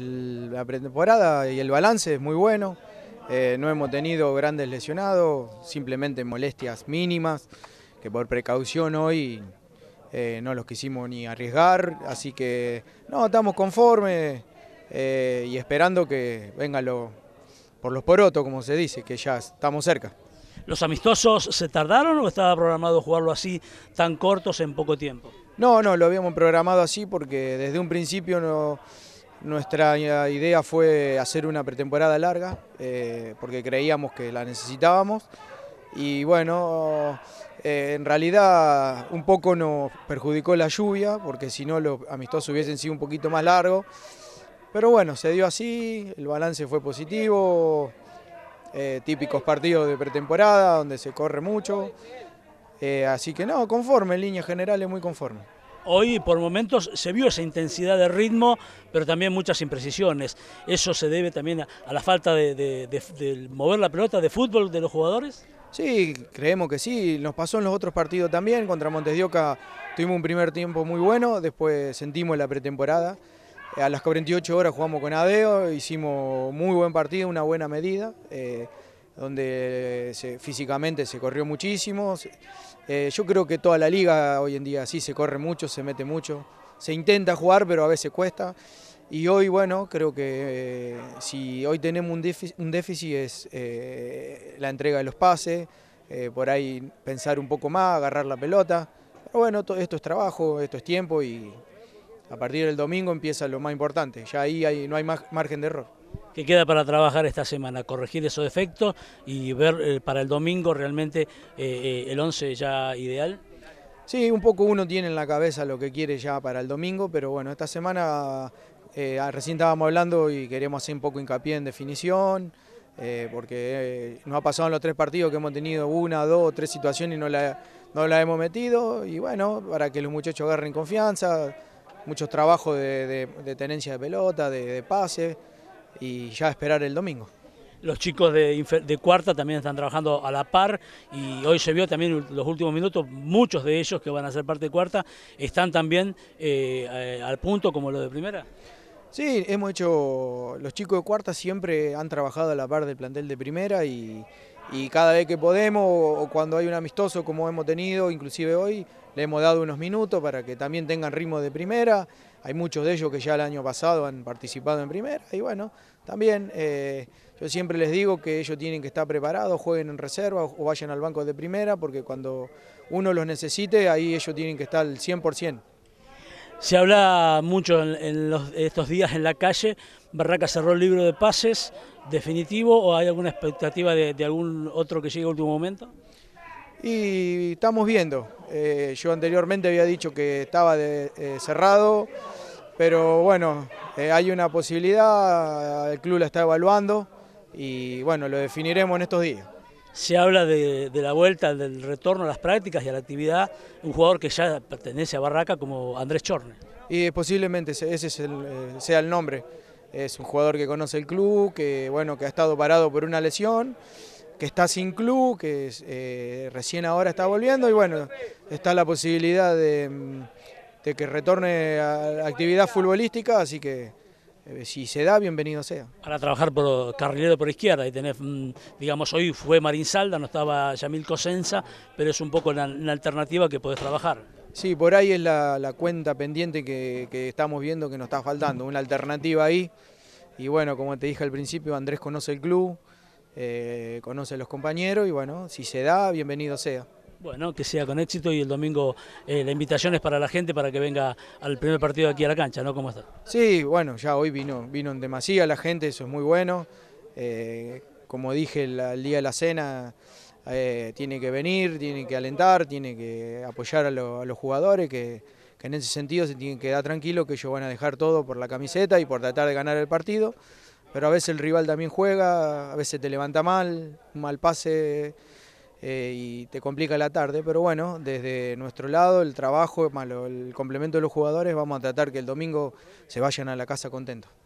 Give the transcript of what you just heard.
la pretemporada y el balance es muy bueno. Eh, no hemos tenido grandes lesionados, simplemente molestias mínimas, que por precaución hoy eh, no los quisimos ni arriesgar. Así que no, estamos conformes eh, y esperando que venga lo, por los porotos, como se dice, que ya estamos cerca. ¿Los amistosos se tardaron o estaba programado jugarlo así, tan cortos en poco tiempo? No, no, lo habíamos programado así porque desde un principio no nuestra idea fue hacer una pretemporada larga, eh, porque creíamos que la necesitábamos. Y bueno, eh, en realidad un poco nos perjudicó la lluvia, porque si no los amistosos hubiesen sido un poquito más largos. Pero bueno, se dio así, el balance fue positivo, eh, típicos partidos de pretemporada donde se corre mucho. así que no, conforme, en general es muy conforme. Hoy por momentos se vio esa intensidad de ritmo, pero también muchas imprecisiones. ¿Eso se debe también a la falta de, mover la pelota de fútbol de los jugadores? Sí, creemos que sí. Nos pasó en los otros partidos también. Contra Montes tuvimos un primer tiempo muy bueno, después sentimos la pretemporada. A las 48 horas jugamos con Adeo, hicimos muy buen partido, una buena medida. Eh, donde físicamente se corrió muchísimo. Eh, yo creo que toda la liga hoy en día sí se corre mucho, se mete mucho, se intenta jugar, pero a veces cuesta. Y hoy, bueno, creo que eh, si hoy tenemos un déficit, es eh, la entrega de los pases, por ahí pensar un poco más, agarrar la pelota. Pero bueno, esto es trabajo, esto es tiempo y a partir del domingo empieza lo más importante. Ya ahí no hay margen de error que queda para trabajar esta semana, corregir esos defectos y ver eh, para el domingo realmente eh, eh, el 11 ya ideal. Sí, un poco uno tiene en la cabeza lo que quiere ya para el domingo, pero bueno, esta semana ah, recién estábamos hablando y queremos hacer un poco hincapié en definición, porque nos ha pasado en los tres partidos que hemos tenido una, dos, tres situaciones y no la, no la hemos metido. Y bueno, para que los muchachos agarren confianza, muchos trabajos de, tenencia de pelota, de, de pases y ya esperar el domingo. Los chicos de, cuarta también están trabajando a la par y hoy se vio también los últimos minutos, muchos de ellos que van a ser parte de cuarta están también eh, eh, al punto como los de primera. Sí, hemos hecho, los chicos de cuarta siempre han trabajado a la par del plantel de primera y, y cada vez que podemos o cuando hay un amistoso como hemos tenido, inclusive hoy, le hemos dado unos minutos para que también tengan ritmo de primera. Hay muchos de ellos que ya el año pasado han participado en primera y bueno, también eh, yo siempre les digo que ellos tienen que estar preparados, jueguen en reserva o, vayan al banco de primera porque cuando uno los necesite ahí ellos tienen que estar al 100%. Se habla mucho en, estos días en la calle, Barraca cerró el libro de pases, definitivo, o hay alguna expectativa de, algún otro que llegue a último momento? Y estamos viendo, eh, yo anteriormente había dicho que estaba eh, cerrado, pero bueno, eh, hay una posibilidad, el club la está evaluando y bueno, lo definiremos en estos días se habla de, la vuelta, del retorno a las prácticas y a la actividad, un jugador que ya pertenece a Barraca como Andrés Chorne. Y posiblemente ese es el, eh, sea el nombre. Es un jugador que conoce el club, que, bueno, que ha estado parado por una lesión, que está sin club, que eh, recién ahora está volviendo y bueno, está la posibilidad de, de que retorne a actividad futbolística, así que eh, si se da, bienvenido sea. Para trabajar por carrilero por izquierda y tener, mm, digamos, hoy fue Marín no estaba Yamil Cosenza, pero es un poco la, alternativa que puedes trabajar. Sí, por ahí es la, cuenta pendiente que, estamos viendo que nos está faltando, una alternativa ahí. Y bueno, como te dije al principio, Andrés conoce el club, eh, conoce a los compañeros y bueno, si se da, bienvenido sea. Bueno, que sea con éxito y el domingo eh, la invitación es para la gente para que venga al primer partido aquí a la cancha, ¿no? ¿Cómo está? Sí, bueno, ya hoy vino, vino en demasía la gente, eso es muy bueno. Eh, como dije el día de la cena, eh, tiene que venir, tiene que alentar, tiene que apoyar a, los jugadores, que, en ese sentido se tienen que dar tranquilo que ellos van a dejar todo por la camiseta y por tratar de ganar el partido. Pero a veces el rival también juega, a veces te levanta mal, un mal pase eh, y te complica la tarde, pero bueno, desde nuestro lado, el trabajo, el complemento de los jugadores, vamos a tratar que el domingo se vayan a la casa contentos.